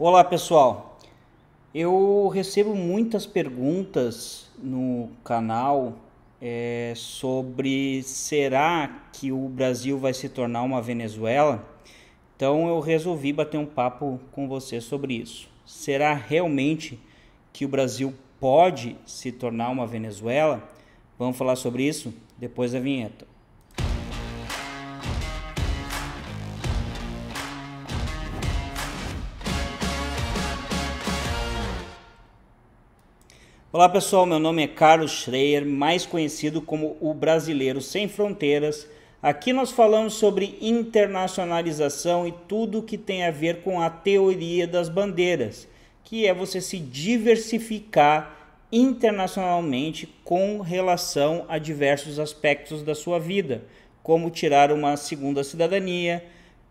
Olá pessoal, eu recebo muitas perguntas no canal é, sobre será que o Brasil vai se tornar uma Venezuela? Então eu resolvi bater um papo com você sobre isso. Será realmente que o Brasil pode se tornar uma Venezuela? Vamos falar sobre isso depois da vinheta. Olá pessoal, meu nome é Carlos Schreier, mais conhecido como o Brasileiro Sem Fronteiras. Aqui nós falamos sobre internacionalização e tudo que tem a ver com a teoria das bandeiras, que é você se diversificar internacionalmente com relação a diversos aspectos da sua vida, como tirar uma segunda cidadania,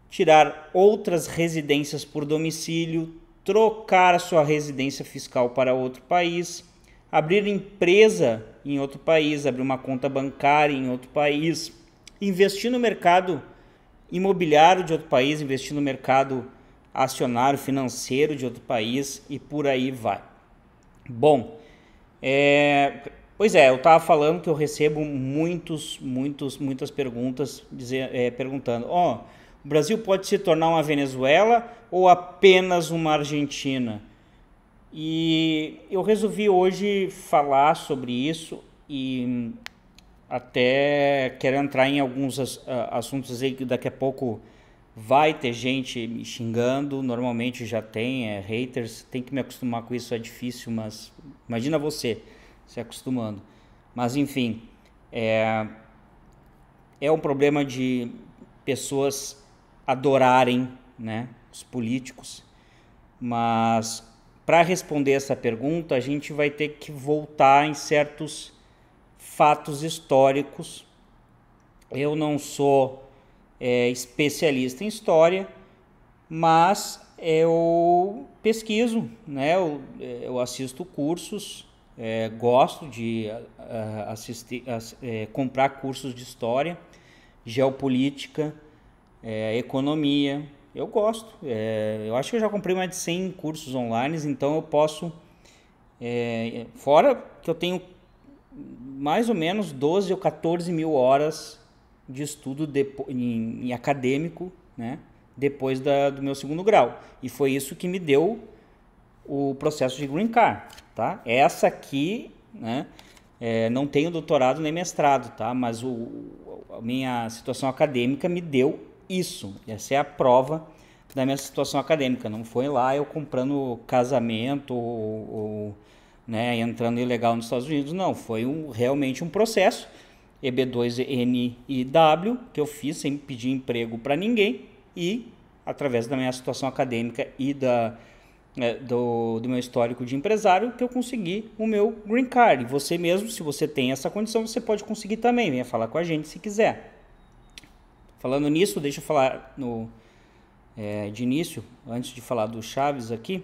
tirar outras residências por domicílio, trocar a sua residência fiscal para outro país abrir empresa em outro país, abrir uma conta bancária em outro país, investir no mercado imobiliário de outro país, investir no mercado acionário financeiro de outro país e por aí vai. Bom, é, pois é, eu estava falando que eu recebo muitos, muitos, muitas perguntas dizer, é, perguntando: ó, oh, o Brasil pode se tornar uma Venezuela ou apenas uma Argentina? E eu resolvi hoje falar sobre isso e hum, até quero entrar em alguns ah, assuntos aí que daqui a pouco vai ter gente me xingando, normalmente já tem, é haters, tem que me acostumar com isso, é difícil, mas imagina você se acostumando. Mas enfim, é, é um problema de pessoas adorarem né, os políticos, mas para responder essa pergunta, a gente vai ter que voltar em certos fatos históricos. Eu não sou é, especialista em história, mas eu pesquiso, né? eu, eu assisto cursos, é, gosto de uh, assistir, é, comprar cursos de história, geopolítica, é, economia, eu gosto. É, eu acho que eu já comprei mais de 100 cursos online, então eu posso. É, fora que eu tenho mais ou menos 12 ou 14 mil horas de estudo de, em, em, acadêmico, né? Depois da, do meu segundo grau. E foi isso que me deu o processo de green card, tá? Essa aqui, né? É, não tenho doutorado nem mestrado, tá? Mas o, a minha situação acadêmica me deu isso. Essa é a prova da minha situação acadêmica. Não foi lá eu comprando casamento ou, ou né, entrando ilegal nos Estados Unidos. Não, foi um, realmente um processo. EB2NIW que eu fiz sem pedir emprego para ninguém e através da minha situação acadêmica e da, né, do, do, meu histórico de empresário que eu consegui o meu green card. Você mesmo, se você tem essa condição, você pode conseguir também. Venha falar com a gente se quiser. Falando nisso, deixa eu falar no, é, de início, antes de falar do Chaves aqui.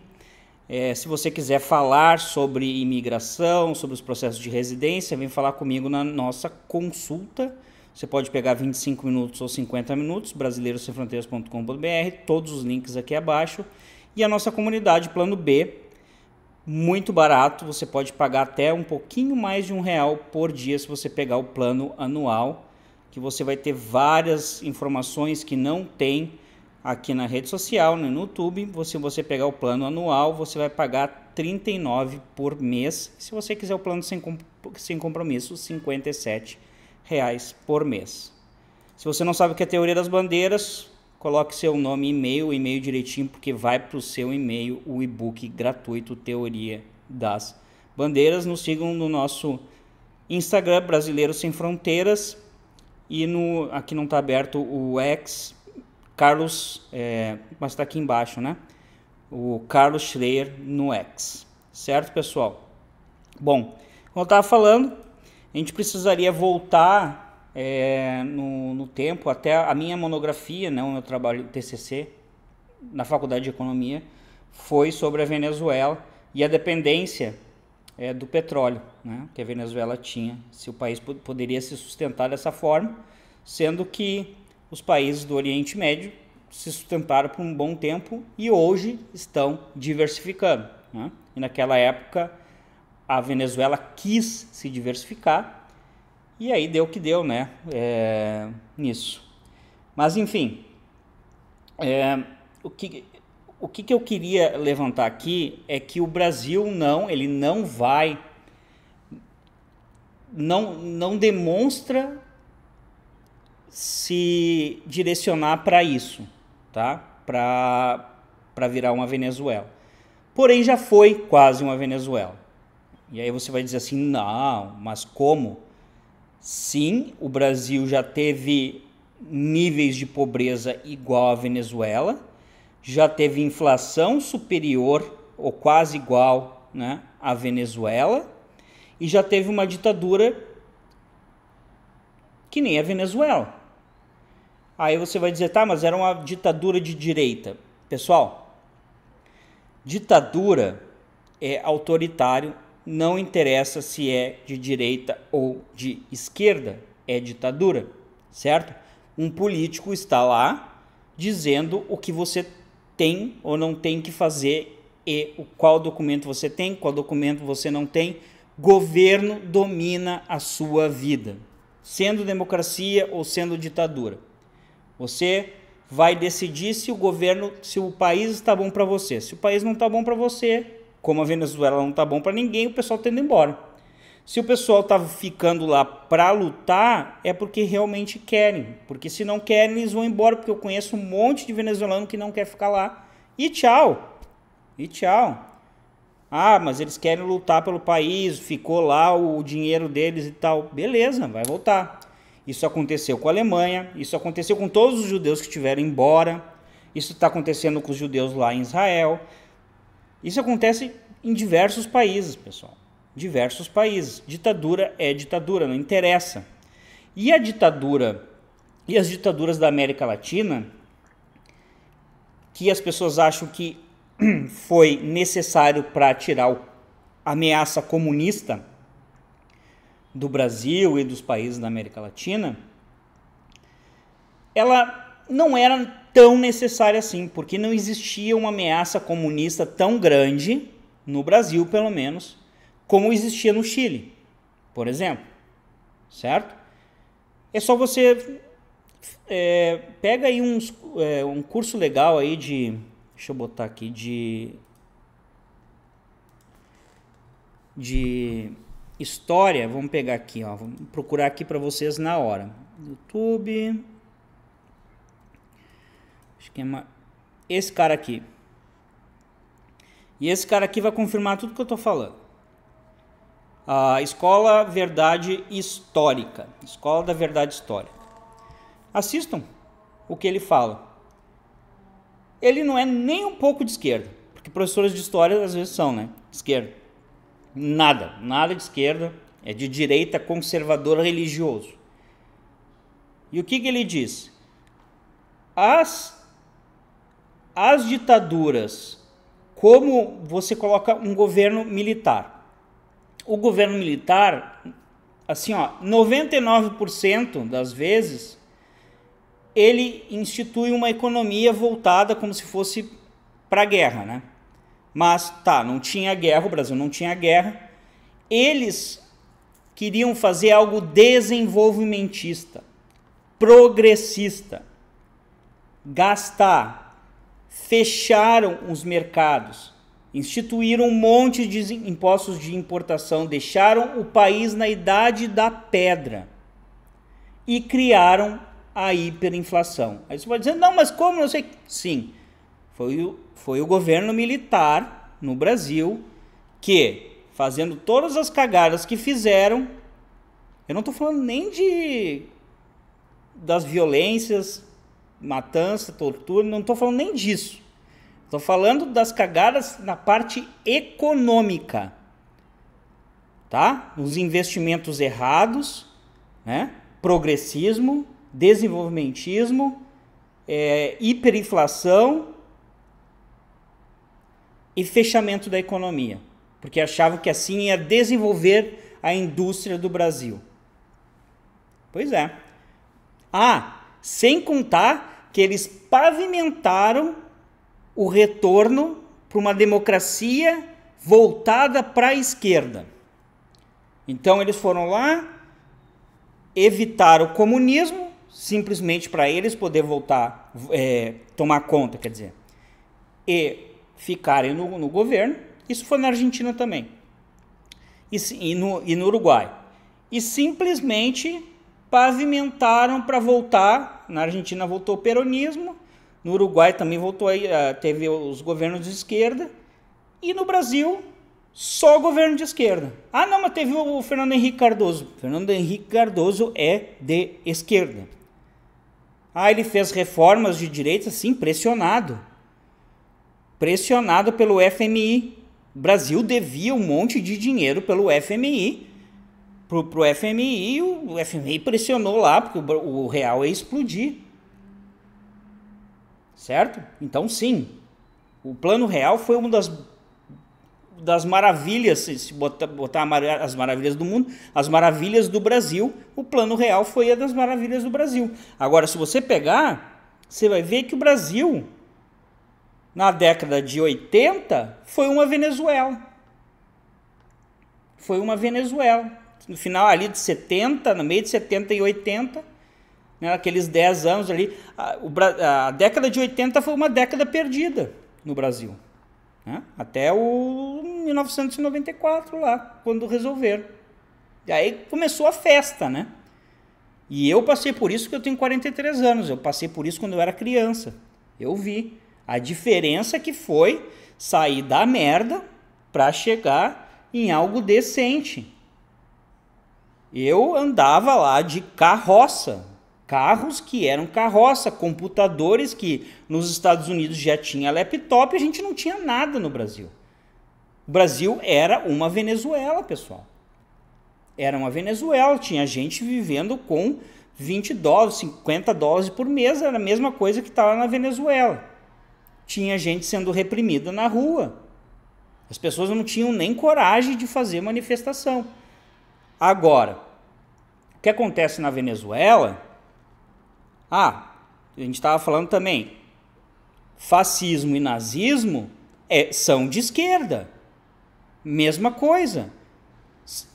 É, se você quiser falar sobre imigração, sobre os processos de residência, vem falar comigo na nossa consulta. Você pode pegar 25 minutos ou 50 minutos, brasileirosemfronteiras.com.br, todos os links aqui abaixo. E a nossa comunidade Plano B, muito barato, você pode pagar até um pouquinho mais de um real por dia se você pegar o plano anual que você vai ter várias informações que não tem aqui na rede social, né, no YouTube. Se você pegar o plano anual, você vai pagar 39,00 por mês. Se você quiser o plano sem, sem compromisso, R$ reais por mês. Se você não sabe o que é teoria das bandeiras, coloque seu nome e e-mail, o e-mail direitinho, porque vai para o seu e-mail o e-book gratuito Teoria das Bandeiras. Nos sigam no nosso Instagram, Brasileiros Sem Fronteiras. E no, aqui não está aberto o ex Carlos, é, mas está aqui embaixo, né? O Carlos Schreier no ex, certo, pessoal? Bom, como eu estava falando, a gente precisaria voltar é, no, no, tempo até a minha monografia, né, o meu trabalho TCC na Faculdade de Economia, foi sobre a Venezuela e a dependência é, do petróleo, né, que a Venezuela tinha, se o país poderia se sustentar dessa forma, sendo que os países do Oriente Médio se sustentaram por um bom tempo e hoje estão diversificando. Né? E naquela época a Venezuela quis se diversificar e aí deu o que deu, né? É, nisso. Mas enfim, é, o que o que, que eu queria levantar aqui é que o Brasil não, ele não vai, não, não demonstra se direcionar para isso, tá? Para virar uma Venezuela. Porém, já foi quase uma Venezuela. E aí você vai dizer assim: não, mas como? Sim, o Brasil já teve níveis de pobreza igual à Venezuela já teve inflação superior ou quase igual né, à Venezuela e já teve uma ditadura que nem a Venezuela. Aí você vai dizer, tá, mas era uma ditadura de direita. Pessoal, ditadura é autoritário, não interessa se é de direita ou de esquerda, é ditadura, certo? Um político está lá dizendo o que você tem ou não tem que fazer e o qual documento você tem, qual documento você não tem. Governo domina a sua vida, sendo democracia ou sendo ditadura. Você vai decidir se o governo, se o país está bom para você. Se o país não está bom para você, como a Venezuela não está bom para ninguém, o pessoal tendo tá embora. Se o pessoal tá ficando lá para lutar, é porque realmente querem. Porque se não querem, eles vão embora. Porque eu conheço um monte de venezuelano que não quer ficar lá. E tchau. E tchau. Ah, mas eles querem lutar pelo país, ficou lá o dinheiro deles e tal. Beleza, vai voltar. Isso aconteceu com a Alemanha, isso aconteceu com todos os judeus que tiveram embora, isso está acontecendo com os judeus lá em Israel. Isso acontece em diversos países, pessoal diversos países. Ditadura é ditadura, não interessa. E a ditadura e as ditaduras da América Latina, que as pessoas acham que foi necessário para tirar a ameaça comunista do Brasil e dos países da América Latina, ela não era tão necessária assim, porque não existia uma ameaça comunista tão grande no Brasil, pelo menos, como existia no Chile, por exemplo, certo? É só você é, pega aí uns, é, um curso legal aí de, deixa eu botar aqui de de história, vamos pegar aqui, ó, vamos procurar aqui para vocês na hora. YouTube. Esquema esse cara aqui. E esse cara aqui vai confirmar tudo que eu tô falando a Escola Verdade Histórica. Escola da Verdade Histórica. Assistam o que ele fala. Ele não é nem um pouco de esquerda, porque professores de história às vezes são, né? De esquerda. Nada, nada de esquerda, é de direita conservador religioso. E o que, que ele diz? As, as ditaduras, como você coloca um governo militar, o governo militar, assim, ó, 99% das vezes, ele institui uma economia voltada como se fosse para a guerra, né? Mas tá, não tinha guerra, o Brasil não tinha guerra. Eles queriam fazer algo desenvolvimentista, progressista, gastar, fecharam os mercados, instituíram um monte de impostos de importação, deixaram o país na idade da pedra e criaram a hiperinflação. Aí você pode dizer, não, mas como? Não sei. Sim, foi o, foi o governo militar no Brasil que, fazendo todas as cagadas que fizeram, eu não estou falando nem de das violências, matança, tortura, não estou falando nem disso. Estou falando das cagadas na parte econômica, tá? Os investimentos errados, né? Progressismo, desenvolvimentismo, é, hiperinflação e fechamento da economia, porque achavam que assim ia desenvolver a indústria do Brasil. Pois é. Ah, sem contar que eles pavimentaram o retorno para uma democracia voltada para a esquerda. Então eles foram lá, evitaram o comunismo, simplesmente para eles poder voltar, é, tomar conta, quer dizer, e ficarem no, no, governo. Isso foi na Argentina também, e, e, no, e no Uruguai. E simplesmente pavimentaram para voltar, na Argentina voltou o peronismo, no Uruguai também voltou aí, ah, teve os governos de esquerda. E no Brasil, só governo de esquerda. Ah, não, mas teve o Fernando Henrique Cardoso. Fernando Henrique Cardoso é de esquerda. Ah, ele fez reformas de direita, sim, pressionado. Pressionado pelo FMI. O Brasil devia um monte de dinheiro pelo FMI. Pro, pro FMI, o FMI pressionou lá, porque o, o real ia explodir certo? Então, sim, o plano real foi uma das, das maravilhas, se botar, botar as maravilhas do mundo, as maravilhas do Brasil, o plano real foi a das maravilhas do Brasil. Agora, se você pegar, você vai ver que o Brasil, na década de 80, foi uma Venezuela. Foi uma Venezuela. No final ali de 70, no meio de 70 e 80, né, aqueles 10 anos ali. A, o, a década de 80 foi uma década perdida no Brasil. Né? Até o 1994 lá, quando resolveram. E aí começou a festa, né? E eu passei por isso que eu tenho 43 anos, eu passei por isso quando eu era criança. Eu vi a diferença que foi sair da merda para chegar em algo decente. Eu andava lá de carroça, Carros que eram carroça, computadores que nos Estados Unidos já tinha laptop, a gente não tinha nada no Brasil. O Brasil era uma Venezuela, pessoal. Era uma Venezuela, tinha gente vivendo com 20 dólares, 50 dólares por mês, era a mesma coisa que estava tá na Venezuela. Tinha gente sendo reprimida na rua. As pessoas não tinham nem coragem de fazer manifestação. Agora, o que acontece na Venezuela ah, a gente estava falando também, fascismo e nazismo é, são de esquerda. Mesma coisa.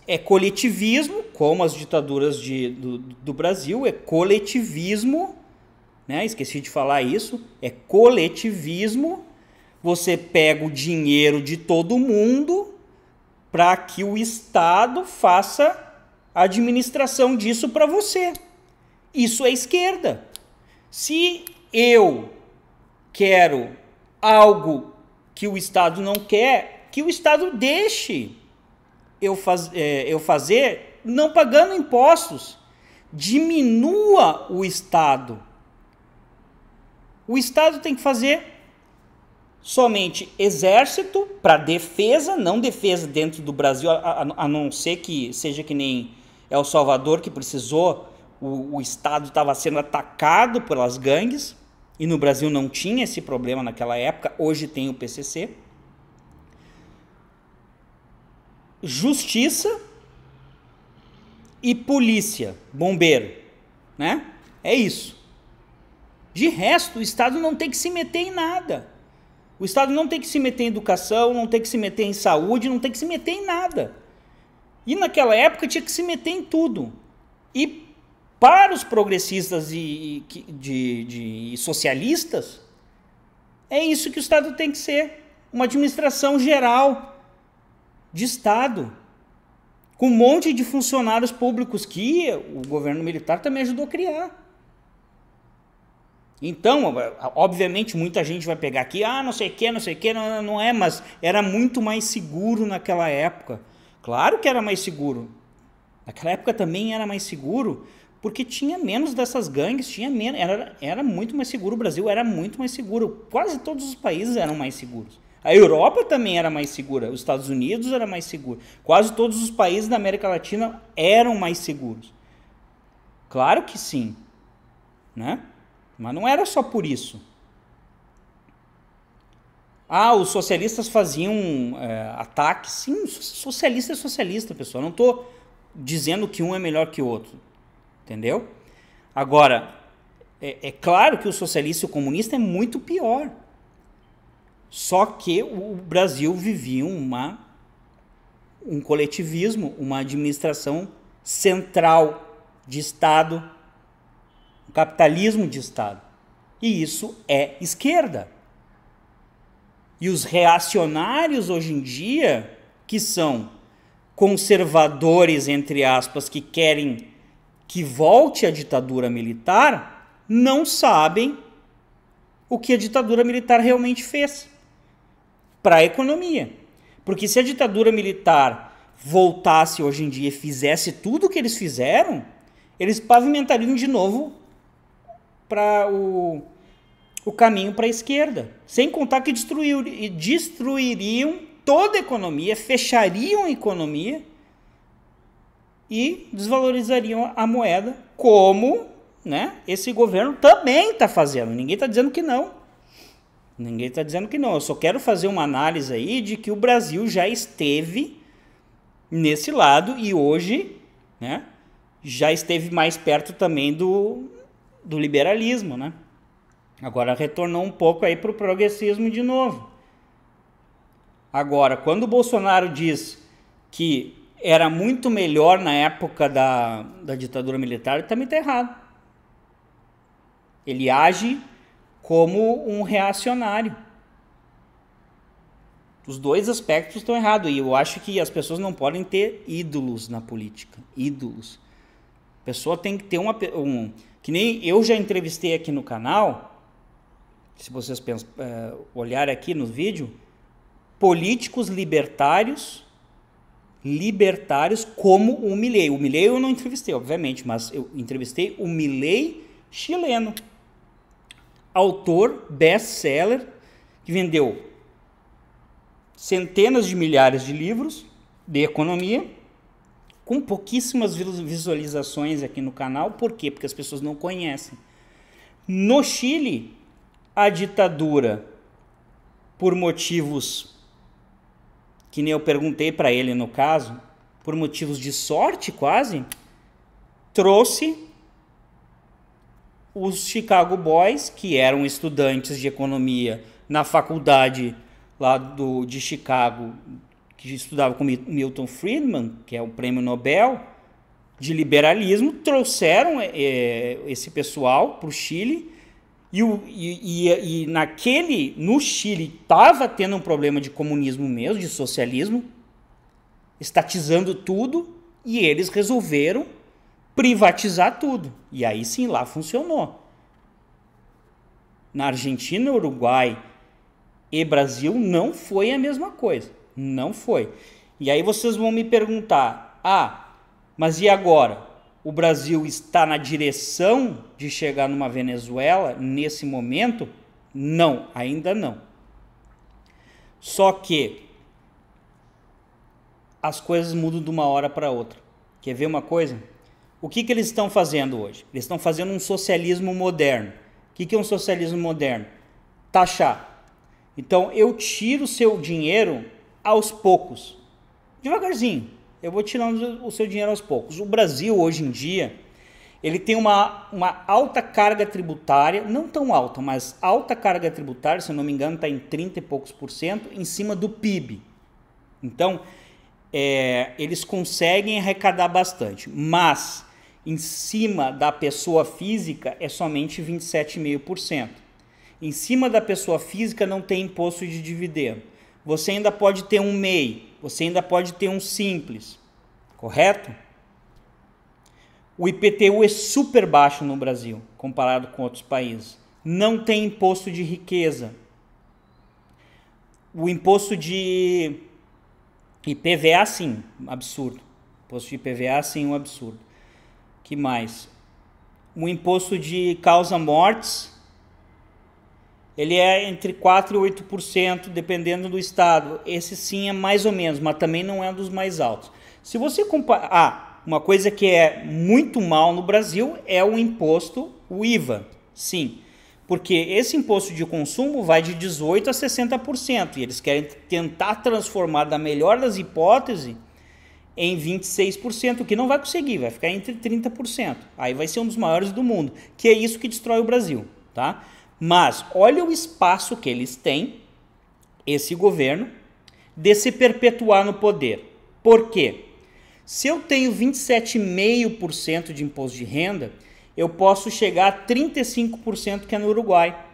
É coletivismo, como as ditaduras de, do, do Brasil, é coletivismo, né? esqueci de falar isso, é coletivismo. Você pega o dinheiro de todo mundo para que o Estado faça a administração disso para você. Isso é esquerda. Se eu quero algo que o Estado não quer, que o Estado deixe eu, faz, é, eu fazer não pagando impostos. Diminua o Estado. O Estado tem que fazer somente exército para defesa, não defesa dentro do Brasil, a, a, a, não ser que seja que nem El Salvador, que precisou o, o Estado estava sendo atacado pelas gangues, e no Brasil não tinha esse problema naquela época, hoje tem o PCC. Justiça e polícia, bombeiro, né? É isso. De resto, o Estado não tem que se meter em nada. O Estado não tem que se meter em educação, não tem que se meter em saúde, não tem que se meter em nada. E naquela época tinha que se meter em tudo. E para os progressistas e, de, de socialistas, é isso que o Estado tem que ser: uma administração geral de Estado, com um monte de funcionários públicos que o governo militar também ajudou a criar. Então, obviamente, muita gente vai pegar aqui, ah, não sei o que, não sei o que, não, não é, mas era muito mais seguro naquela época. Claro que era mais seguro. Naquela época também era mais seguro, porque tinha menos dessas gangues, tinha menos, era, era muito mais seguro, o Brasil era muito mais seguro, quase todos os países eram mais seguros. A Europa também era mais segura, os Estados Unidos era mais seguro, quase todos os países da América Latina eram mais seguros. Claro que sim, né? Mas não era só por isso. Ah, os socialistas faziam é, ataques. Sim, socialista é socialista, pessoal. Não estou dizendo que um é melhor que o outro entendeu? Agora, é, é claro que o socialista e o comunista é muito pior. Só que o Brasil vivia uma, um coletivismo, uma administração central de Estado, um capitalismo de Estado. E isso é esquerda. E os reacionários hoje em dia, que são conservadores, entre aspas, que querem que volte a ditadura militar não sabem o que a ditadura militar realmente fez para a economia. Porque se a ditadura militar voltasse hoje em dia e fizesse tudo o que eles fizeram, eles pavimentariam de novo para o, o caminho para a esquerda. Sem contar que destruir, destruiriam toda a economia, fechariam a economia e desvalorizariam a moeda, como né, esse governo também está fazendo. Ninguém está dizendo que não. Ninguém está dizendo que não. Eu só quero fazer uma análise aí de que o Brasil já esteve nesse lado e hoje né, já esteve mais perto também do, do liberalismo. Né? Agora retornou um pouco aí para o progressismo de novo. Agora, quando o Bolsonaro diz que era muito melhor na época da, da ditadura militar, também está errado. Ele age como um reacionário. Os dois aspectos estão errados. E eu acho que as pessoas não podem ter ídolos na política. Ídolos. A pessoa tem que ter uma. Um, que nem eu já entrevistei aqui no canal. Se vocês pensam, eh, olhar aqui no vídeo, políticos libertários libertários como o Milley. O Milley eu não entrevistei, obviamente, mas eu entrevistei o Milley chileno, autor best-seller que vendeu centenas de milhares de livros de economia com pouquíssimas visualizações aqui no canal. Por quê? Porque as pessoas não conhecem. No Chile, a ditadura por motivos que nem eu perguntei para ele no caso, por motivos de sorte quase, trouxe os Chicago Boys, que eram estudantes de economia na faculdade lá do, de Chicago, que estudava com Milton Friedman, que é o prêmio Nobel de liberalismo, trouxeram é, esse pessoal para o Chile e, o, e, e, e naquele, no Chile, estava tendo um problema de comunismo mesmo, de socialismo, estatizando tudo, e eles resolveram privatizar tudo. E aí sim, lá funcionou. Na Argentina, Uruguai e Brasil não foi a mesma coisa. Não foi. E aí vocês vão me perguntar: ah, mas e agora? o Brasil está na direção de chegar numa Venezuela nesse momento? Não, ainda não. Só que as coisas mudam de uma hora para outra. Quer ver uma coisa? O que, que eles estão fazendo hoje? Eles estão fazendo um socialismo moderno. O que, que é um socialismo moderno? Taxar. Então eu tiro o seu dinheiro aos poucos, devagarzinho. Eu vou tirando o seu dinheiro aos poucos. O Brasil, hoje em dia, ele tem uma, uma alta carga tributária, não tão alta, mas alta carga tributária, se eu não me engano, está em 30 e poucos por cento, em cima do PIB. Então, é, eles conseguem arrecadar bastante, mas em cima da pessoa física é somente 27,5%. Em cima da pessoa física não tem imposto de dividendo você ainda pode ter um MEI, você ainda pode ter um simples, correto? O IPTU é super baixo no Brasil, comparado com outros países. Não tem imposto de riqueza. O imposto de IPVA, sim, absurdo. Imposto de IPVA, sim, um absurdo. que mais? O imposto de causa-mortes, ele é entre 4% e 8%, dependendo do estado. Esse sim é mais ou menos, mas também não é um dos mais altos. Se você comparar. Ah, uma coisa que é muito mal no Brasil é o imposto, o IVA. Sim, porque esse imposto de consumo vai de 18% a 60%, e eles querem tentar transformar, da melhor das hipóteses, em 26%, que não vai conseguir, vai ficar entre 30%. Aí vai ser um dos maiores do mundo, que é isso que destrói o Brasil, tá? Mas olha o espaço que eles têm, esse governo, de se perpetuar no poder. Por quê? Se eu tenho 27,5% de imposto de renda, eu posso chegar a 35% que é no Uruguai,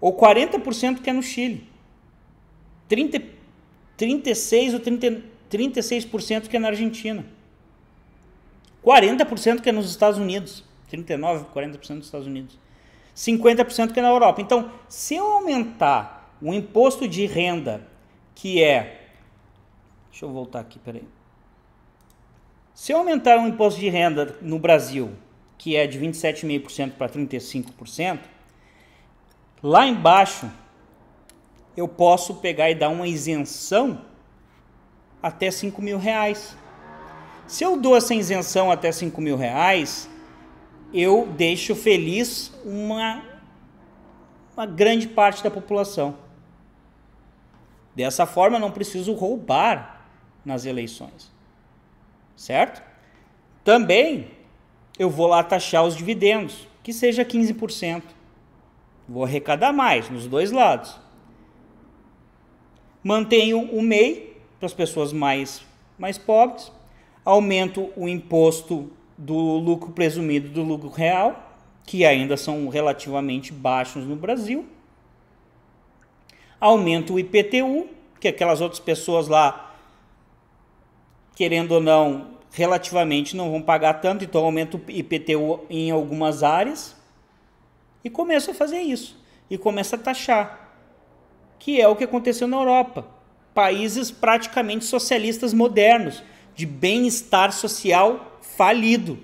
ou 40% que é no Chile, 30, 36 ou 30, 36% que é na Argentina, 40% que é nos Estados Unidos, 39, 40% nos Estados Unidos. 50% que é na Europa. Então, se eu aumentar o imposto de renda, que é. Deixa eu voltar aqui, peraí. Se eu aumentar o imposto de renda no Brasil, que é de 27,5% para 35%, lá embaixo eu posso pegar e dar uma isenção até 5 mil reais. Se eu dou essa isenção até 5 mil reais, eu deixo feliz uma, uma grande parte da população. Dessa forma, eu não preciso roubar nas eleições. Certo? Também eu vou lá taxar os dividendos, que seja 15%. Vou arrecadar mais nos dois lados. Mantenho o MEI para as pessoas mais, mais pobres, aumento o imposto do lucro presumido do lucro real, que ainda são relativamente baixos no Brasil. Aumenta o IPTU, que aquelas outras pessoas lá, querendo ou não, relativamente não vão pagar tanto, então aumenta o IPTU em algumas áreas. E começa a fazer isso. E começa a taxar. Que é o que aconteceu na Europa. Países praticamente socialistas modernos, de bem-estar social falido.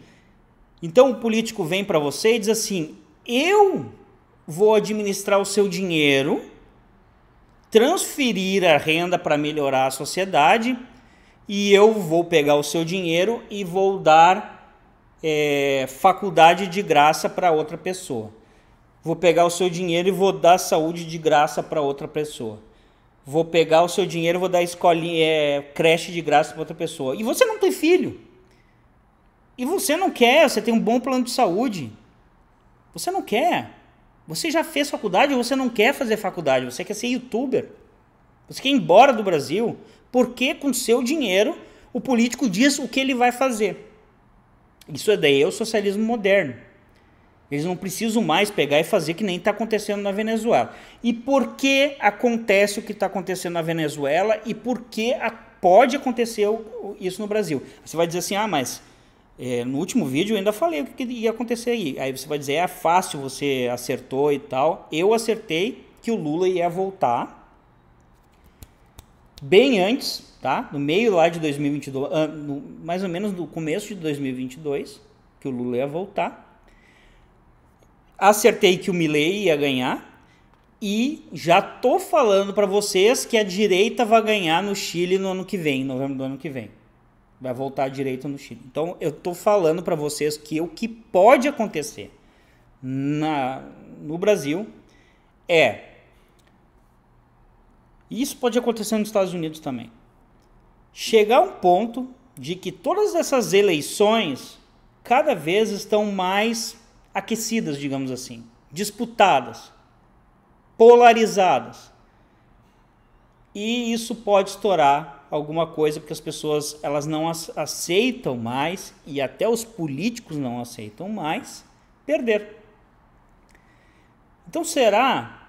Então o político vem para você e diz assim: eu vou administrar o seu dinheiro, transferir a renda para melhorar a sociedade, e eu vou pegar o seu dinheiro e vou dar é, faculdade de graça para outra pessoa. Vou pegar o seu dinheiro e vou dar saúde de graça para outra pessoa. Vou pegar o seu dinheiro e vou dar escolinha, é, creche de graça para outra pessoa. E você não tem filho. E você não quer, você tem um bom plano de saúde. Você não quer. Você já fez faculdade ou você não quer fazer faculdade? Você quer ser youtuber? Você quer ir embora do Brasil? Porque com seu dinheiro o político diz o que ele vai fazer. Isso é daí é o socialismo moderno. Eles não precisam mais pegar e fazer que nem está acontecendo na Venezuela. E por que acontece o que está acontecendo na Venezuela e por que pode acontecer isso no Brasil? Você vai dizer assim, ah, mas é, no último vídeo eu ainda falei o que, que ia acontecer aí. Aí você vai dizer, é fácil, você acertou e tal. Eu acertei que o Lula ia voltar bem antes, tá? No meio lá de 2022, ah, mais ou menos no começo de 2022, que o Lula ia voltar. Acertei que o Milley ia ganhar e já tô falando para vocês que a direita vai ganhar no Chile no ano que vem, em novembro do ano que vem. Vai voltar direito no Chile. Então, eu estou falando para vocês que o que pode acontecer na, no Brasil é. Isso pode acontecer nos Estados Unidos também. Chegar a um ponto de que todas essas eleições cada vez estão mais aquecidas, digamos assim, disputadas, polarizadas. E isso pode estourar alguma coisa porque as pessoas elas não aceitam mais e até os políticos não aceitam mais perder. Então será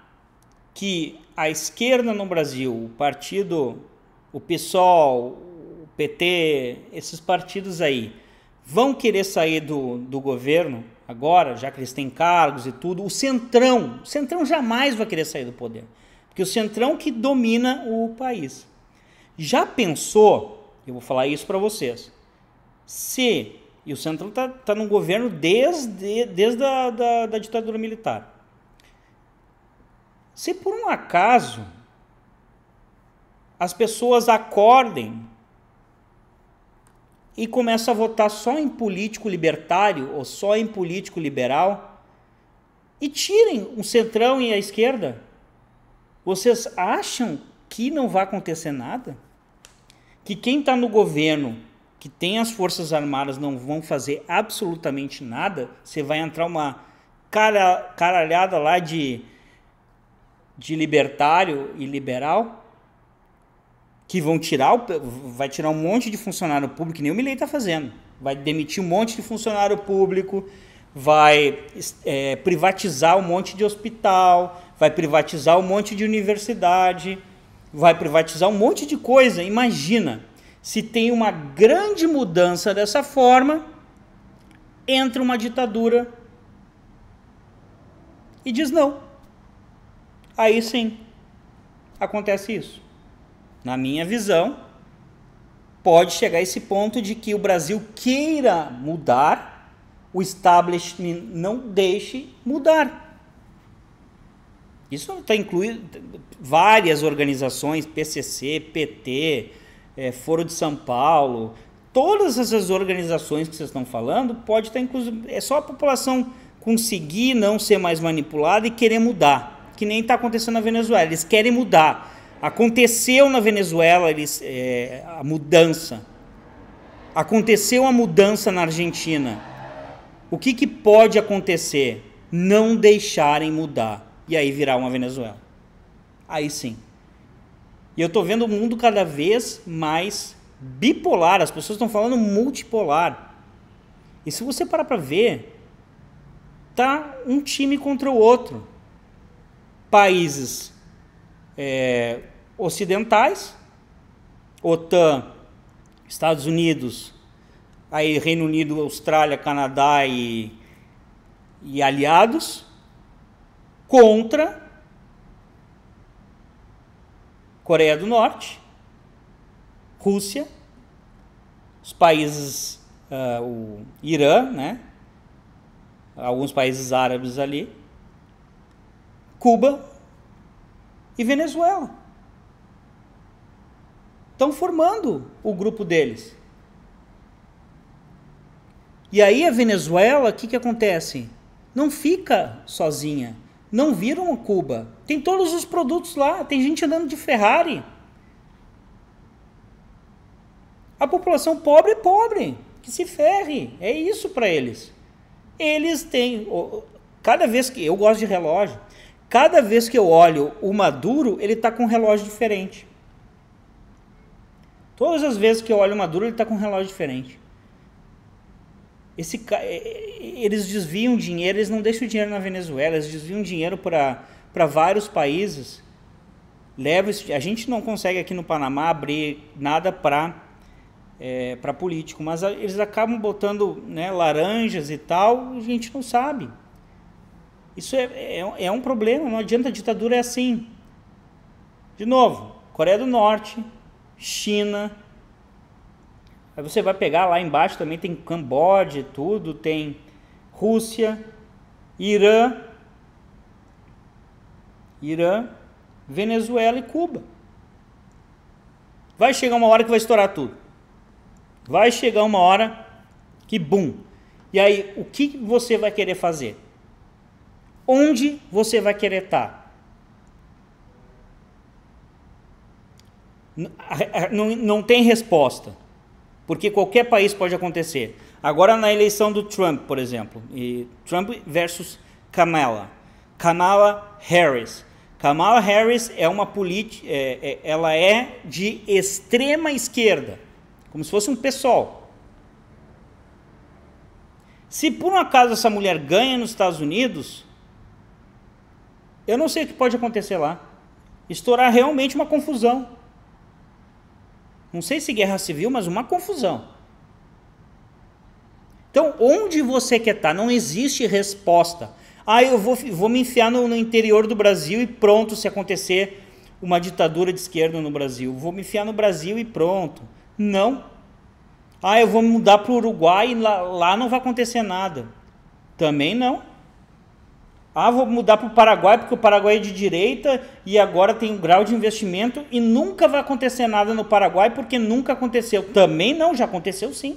que a esquerda no Brasil, o partido, o PSOL, o PT, esses partidos aí, vão querer sair do, do governo agora, já que eles têm cargos e tudo? O Centrão, o Centrão jamais vai querer sair do poder, porque o Centrão que domina o país. Já pensou, eu vou falar isso para vocês, se, e o Centrão está tá no governo desde, desde a da, da ditadura militar, se por um acaso as pessoas acordem e começam a votar só em político libertário ou só em político liberal e tirem o um centrão e a esquerda, vocês acham que não vai acontecer nada? que quem está no governo, que tem as Forças Armadas, não vão fazer absolutamente nada, você vai entrar uma cara, caralhada lá de, de libertário e liberal, que vão tirar, o, vai tirar um monte de funcionário público, que nem o Milei está fazendo. Vai demitir um monte de funcionário público, vai é, privatizar um monte de hospital, vai privatizar um monte de universidade vai privatizar um monte de coisa. Imagina se tem uma grande mudança dessa forma, entra uma ditadura e diz não. Aí sim acontece isso. Na minha visão, pode chegar a esse ponto de que o Brasil queira mudar, o establishment não deixe mudar. Isso está incluído várias organizações, PCC, PT, é, Foro de São Paulo, todas essas organizações que vocês estão falando, pode estar tá incluso. É só a população conseguir não ser mais manipulada e querer mudar, que nem está acontecendo na Venezuela. Eles querem mudar. Aconteceu na Venezuela eles, é, a mudança. Aconteceu a mudança na Argentina. O que, que pode acontecer? Não deixarem mudar e aí virar uma Venezuela. Aí sim. E eu tô vendo o mundo cada vez mais bipolar, as pessoas estão falando multipolar. E se você parar para ver, tá um time contra o outro. Países é, ocidentais, OTAN, Estados Unidos, aí Reino Unido, Austrália, Canadá e, e aliados, contra Coreia do Norte, Rússia, os países, uh, o Irã, né? alguns países árabes ali, Cuba e Venezuela. Estão formando o grupo deles. E aí a Venezuela, o que, que acontece? Não fica sozinha não viram Cuba. Tem todos os produtos lá, tem gente andando de Ferrari. A população pobre é pobre, que se ferre. É isso para eles. Eles têm. Cada vez que. Eu gosto de relógio. Cada vez que eu olho o Maduro, ele está com um relógio diferente. Todas as vezes que eu olho o Maduro, ele está com um relógio diferente. Esse, é, é, eles desviam dinheiro, eles não deixam dinheiro na Venezuela, eles desviam dinheiro para vários países. Leva, a gente não consegue aqui no Panamá abrir nada para é, para político, mas eles acabam botando né, laranjas e tal, e a gente não sabe. Isso é, é, é um é problema, não adianta, a ditadura é assim. De novo, Coreia do Norte, China, Aí você vai pegar lá embaixo também tem Camboja, tudo, tem Rússia, Irã, Irã, Venezuela e Cuba. Vai chegar uma hora que vai estourar tudo. Vai chegar uma hora que bum. E aí, o que você vai querer fazer? Onde você vai querer estar? Tá? Não, não, não tem resposta porque qualquer país pode acontecer. Agora na eleição do Trump, por exemplo, e Trump versus Kamala, Kamala Harris. Kamala Harris é uma política, é, é, ela é de extrema esquerda, como se fosse um pessoal. Se por um acaso essa mulher ganha nos Estados Unidos, eu não sei o que pode acontecer lá. Estourar realmente uma confusão. Não sei se guerra civil, mas uma confusão. Então, onde você quer estar? Tá? Não existe resposta. Ah, eu vou, vou me enfiar no, no interior do Brasil e pronto, se acontecer uma ditadura de esquerda no Brasil. Vou me enfiar no Brasil e pronto. Não. Ah, eu vou mudar para o Uruguai e lá, lá não vai acontecer nada. Também não. Ah, vou mudar para o Paraguai porque o Paraguai é de direita e agora tem um grau de investimento e nunca vai acontecer nada no Paraguai porque nunca aconteceu. Também não, já aconteceu sim.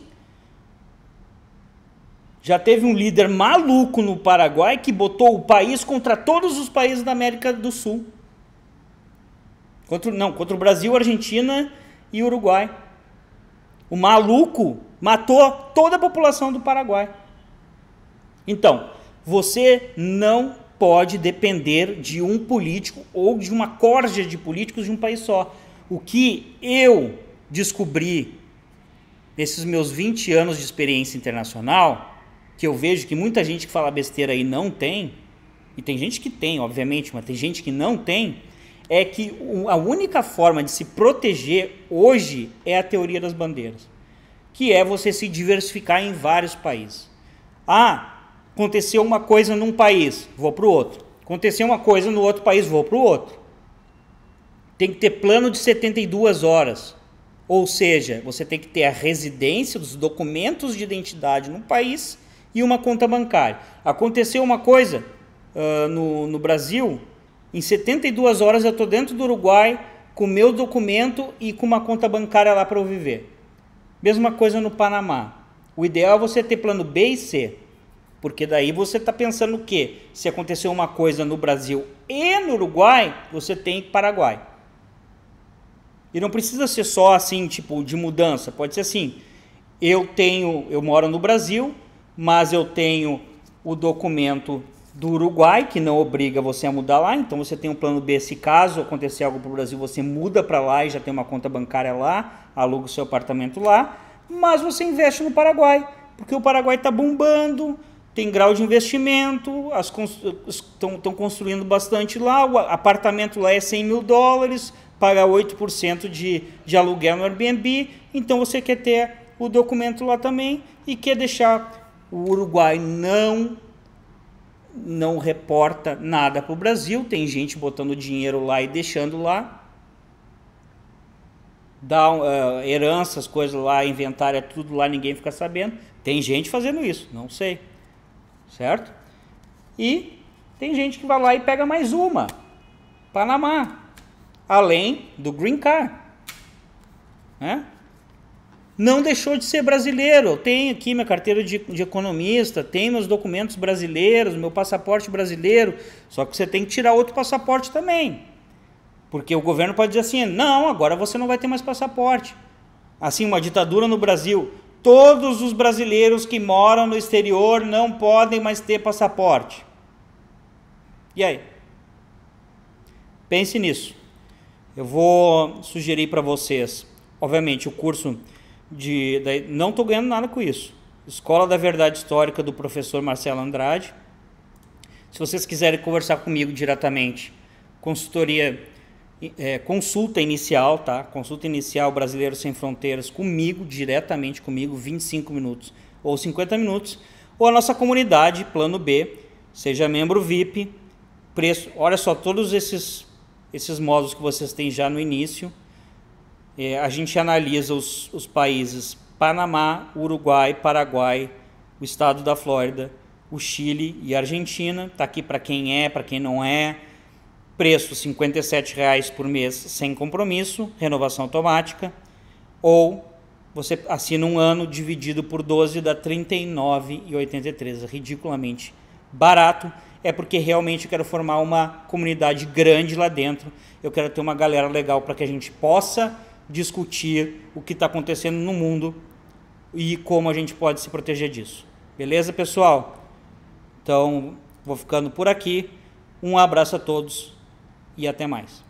Já teve um líder maluco no Paraguai que botou o país contra todos os países da América do Sul. Contra, não, contra o Brasil, Argentina e Uruguai. O maluco matou toda a população do Paraguai. Então, você não pode depender de um político ou de uma corja de políticos de um país só. O que eu descobri nesses meus 20 anos de experiência internacional, que eu vejo que muita gente que fala besteira aí não tem, e tem gente que tem, obviamente, mas tem gente que não tem, é que a única forma de se proteger hoje é a teoria das bandeiras, que é você se diversificar em vários países. Ah, Aconteceu uma coisa num país, vou para o outro. Aconteceu uma coisa no outro país, vou para o outro. Tem que ter plano de 72 horas. Ou seja, você tem que ter a residência, os documentos de identidade no país e uma conta bancária. Aconteceu uma coisa uh, no, no Brasil, em 72 horas eu estou dentro do Uruguai com meu documento e com uma conta bancária lá para eu viver. Mesma coisa no Panamá. O ideal é você ter plano B e C. Porque daí você está pensando o quê? se aconteceu uma coisa no Brasil e no Uruguai, você tem Paraguai. E não precisa ser só assim, tipo, de mudança. Pode ser assim. Eu tenho, eu moro no Brasil, mas eu tenho o documento do Uruguai, que não obriga você a mudar lá, então você tem um plano B se caso acontecer algo para o Brasil, você muda para lá e já tem uma conta bancária lá, aluga o seu apartamento lá, mas você investe no Paraguai, porque o Paraguai está bombando, tem grau de investimento, estão construindo bastante lá, o apartamento lá é 100 mil dólares, paga 8% de, de aluguel no Airbnb, então você quer ter o documento lá também e quer deixar o Uruguai não não reporta nada para o Brasil, tem gente botando dinheiro lá e deixando lá, dá uh, heranças, coisas lá, inventário, é tudo lá, ninguém fica sabendo. Tem gente fazendo isso, não sei certo? E tem gente que vai lá e pega mais uma, Panamá, além do green card, né? Não deixou de ser brasileiro. Eu tenho aqui minha carteira de, de economista, tenho meus documentos brasileiros, meu passaporte brasileiro. Só que você tem que tirar outro passaporte também. Porque o governo pode dizer assim: não, agora você não vai ter mais passaporte. Assim, uma ditadura no Brasil Todos os brasileiros que moram no exterior não podem mais ter passaporte. E aí? Pense nisso. Eu vou sugerir para vocês, obviamente, o curso de. não estou ganhando nada com isso. Escola da Verdade Histórica do professor Marcelo Andrade. Se vocês quiserem conversar comigo diretamente, consultoria é, consulta inicial, tá? Consulta inicial Brasileiro Sem Fronteiras comigo, diretamente comigo, 25 minutos ou 50 minutos. Ou a nossa comunidade, plano B, seja membro VIP, preço. Olha só, todos esses, esses módulos que vocês têm já no início. É, a gente analisa os, os países Panamá, Uruguai, Paraguai, o estado da Flórida, o Chile e a Argentina. Está aqui para quem é, para quem não é preço R$ 57,00 por mês sem compromisso, renovação automática, ou você assina um ano dividido por 12 dá R$ 39,83, ridiculamente barato. É porque realmente eu quero formar uma comunidade grande lá dentro. Eu quero ter uma galera legal para que a gente possa discutir o que está acontecendo no mundo e como a gente pode se proteger disso. Beleza, pessoal? Então, vou ficando por aqui. Um abraço a todos e até mais.